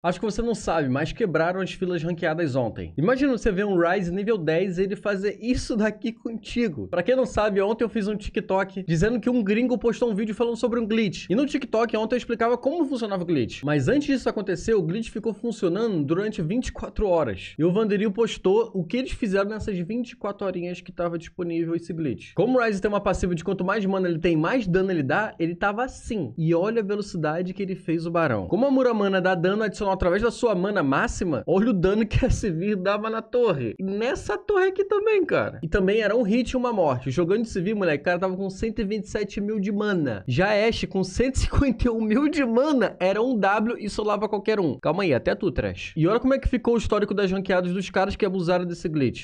Acho que você não sabe, mas quebraram as filas ranqueadas ontem. Imagina você ver um Rise nível 10 e ele fazer isso daqui contigo. Pra quem não sabe, ontem eu fiz um TikTok dizendo que um gringo postou um vídeo falando sobre um glitch. E no TikTok ontem eu explicava como funcionava o glitch. Mas antes disso acontecer, o glitch ficou funcionando durante 24 horas. E o Vanderil postou o que eles fizeram nessas 24 horinhas que estava disponível esse glitch. Como o Rise tem uma passiva de quanto mais mana ele tem, mais dano ele dá, ele tava assim. E olha a velocidade que ele fez o barão. Como a Muramana dá dano adicional então, através da sua mana máxima, olha o dano que a Sivir dava na torre. E nessa torre aqui também, cara. E também era um hit e uma morte. Jogando de Sivir, moleque, cara tava com 127 mil de mana. Já Ashe com 151 mil de mana era um W e solava qualquer um. Calma aí, até tu, Trash. E olha como é que ficou o histórico das ranqueadas dos caras que abusaram desse glitch.